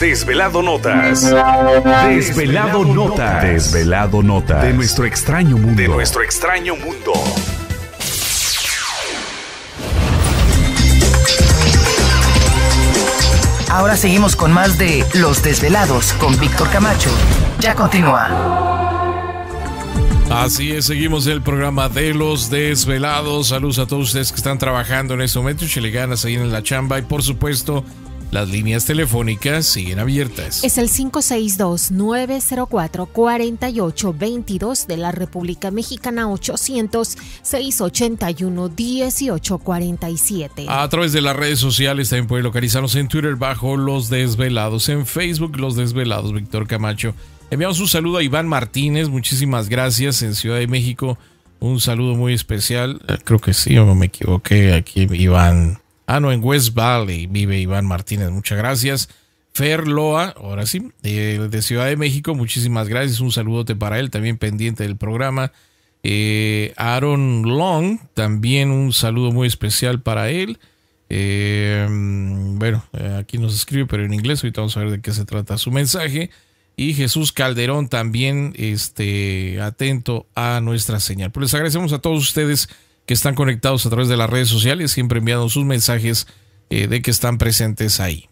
Desvelado Notas. Desvelado, Desvelado Notas. De nuestro extraño mundo. De nuestro extraño mundo. Ahora seguimos con más de Los Desvelados con Víctor Camacho. Ya continúa. Así es, seguimos el programa de los desvelados. Saludos a todos ustedes que están trabajando en este momento, chile ganas ahí en la chamba y por supuesto las líneas telefónicas siguen abiertas. Es el 562-904-4822 de la República Mexicana 800-681-1847. A través de las redes sociales también puede localizarnos en Twitter bajo Los Desvelados, en Facebook Los Desvelados, Víctor Camacho. Enviamos un saludo a Iván Martínez, muchísimas gracias en Ciudad de México. Un saludo muy especial, creo que sí, o me equivoqué aquí, Iván. Ah, no, en West Valley vive Iván Martínez. Muchas gracias. Fer Loa, ahora sí, de Ciudad de México, muchísimas gracias. Un saludote para él, también pendiente del programa. Eh, Aaron Long, también un saludo muy especial para él. Eh, bueno, eh, aquí nos escribe, pero en inglés, ahorita vamos a ver de qué se trata su mensaje. Y Jesús Calderón también, este, atento a nuestra señal. Pues les agradecemos a todos ustedes que están conectados a través de las redes sociales, siempre enviando sus mensajes eh, de que están presentes ahí.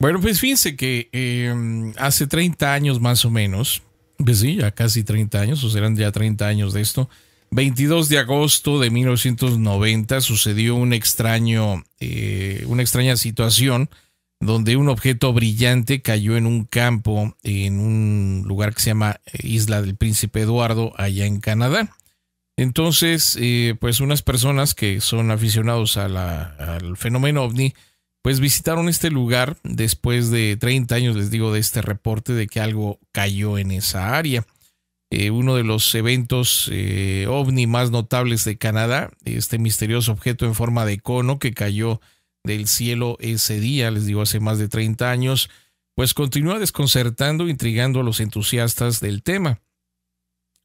Bueno, pues fíjense que em, hace 30 años más o menos, pues sí, ya casi 30 años, o serán ya 30 años de esto, 22 de agosto de 1990 sucedió un extraño, eh, una extraña situación donde un objeto brillante cayó en un campo en un lugar que se llama eh, Isla del Príncipe Eduardo, allá en Canadá. Entonces, eh, pues unas personas que son aficionados al fenómeno ovni, pues visitaron este lugar después de 30 años, les digo, de este reporte de que algo cayó en esa área. Eh, uno de los eventos eh, ovni más notables de Canadá, este misterioso objeto en forma de cono que cayó del cielo ese día, les digo, hace más de 30 años, pues continúa desconcertando, intrigando a los entusiastas del tema.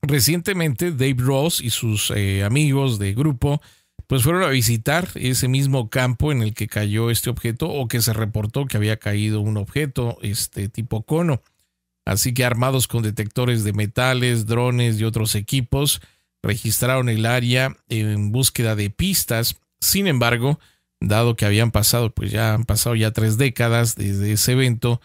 Recientemente Dave Ross y sus eh, amigos de grupo pues fueron a visitar ese mismo campo en el que cayó este objeto o que se reportó que había caído un objeto este tipo cono. Así que armados con detectores de metales, drones y otros equipos, registraron el área en búsqueda de pistas. Sin embargo, dado que habían pasado, pues ya han pasado ya tres décadas desde ese evento,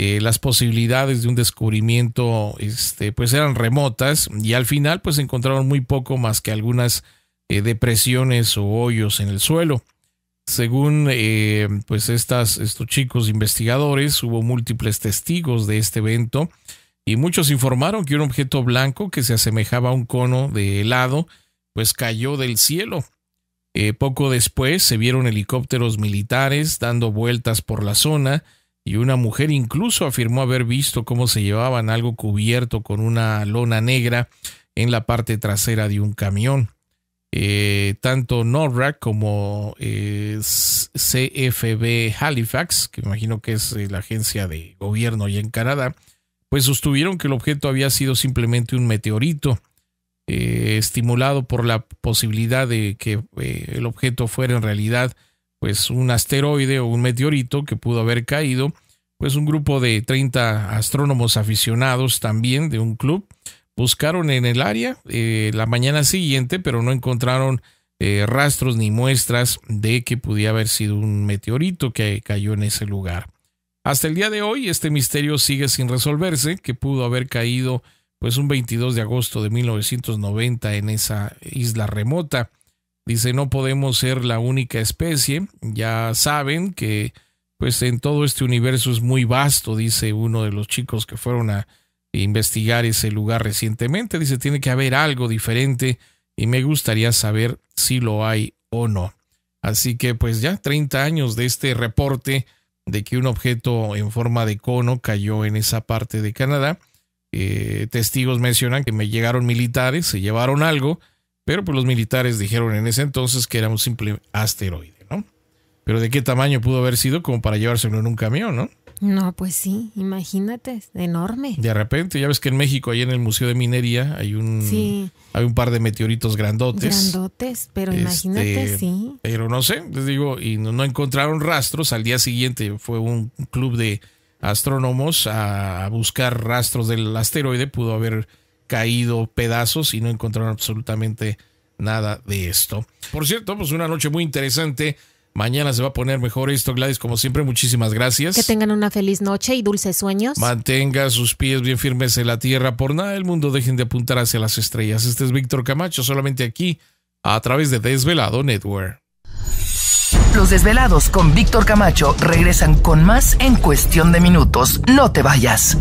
eh, las posibilidades de un descubrimiento este, pues eran remotas y al final pues encontraron muy poco más que algunas eh, depresiones o hoyos en el suelo. Según eh, pues estos chicos investigadores hubo múltiples testigos de este evento y muchos informaron que un objeto blanco que se asemejaba a un cono de helado pues cayó del cielo. poco después se vieron helicópteros militares dando vueltas por la zona y una mujer incluso afirmó haber visto cómo se llevaban algo cubierto con una lona negra en la parte trasera de un camión. Eh, tanto Norra como eh, CFB Halifax, que imagino que es eh, la agencia de gobierno allá en Canadá, pues sostuvieron que el objeto había sido simplemente un meteorito, estimulado por la posibilidad de que el objeto fuera en realidad pues un asteroide o un meteorito que pudo haber caído, pues un grupo de 30 astrónomos aficionados también de un club buscaron en el área eh, la mañana siguiente, pero no encontraron eh, rastros ni muestras de que pudiera haber sido un meteorito que cayó en ese lugar. Hasta el día de hoy este misterio sigue sin resolverse, que pudo haber caído pues un 22 de agosto de 1990 en esa isla remota. Dice, no podemos ser la única especie. Ya saben que pues en todo este universo es muy vasto, dice uno de los chicos que fueron a investigar ese lugar recientemente. Dice, tiene que haber algo diferente y me gustaría saber si lo hay o no. Así que pues ya 30 años de este reporte de que un objeto en forma de cono cayó en esa parte de Canadá. Eh, testigos mencionan que me llegaron militares, se llevaron algo pero pues los militares dijeron en ese entonces que era un simple asteroide, ¿no? Pero de qué tamaño pudo haber sido como para llevárselo en un camión, ¿no? No, pues sí, imagínate, enorme. De repente, ya ves que en México, ahí en el Museo de Minería, hay un, hay un par de meteoritos grandotes. Grandotes, pero este, imagínate, sí. Pero no sé, les digo, y no, encontraron rastros. Al día siguiente fue un club de astrónomos a, a buscar rastros del asteroide, pudo haber caído pedazos y no encontraron absolutamente nada de esto. Por cierto, pues una noche muy interesante. Mañana se va a poner mejor esto, Gladys. Como siempre, muchísimas gracias. Que tengan una feliz noche y dulces sueños. Mantenga sus pies bien firmes en la tierra. Por nada del mundo dejen de apuntar hacia las estrellas. Este es Víctor Camacho, solamente aquí, a través de Desvelado Network. Los desvelados con Víctor Camacho regresan con más en cuestión de minutos. No te vayas.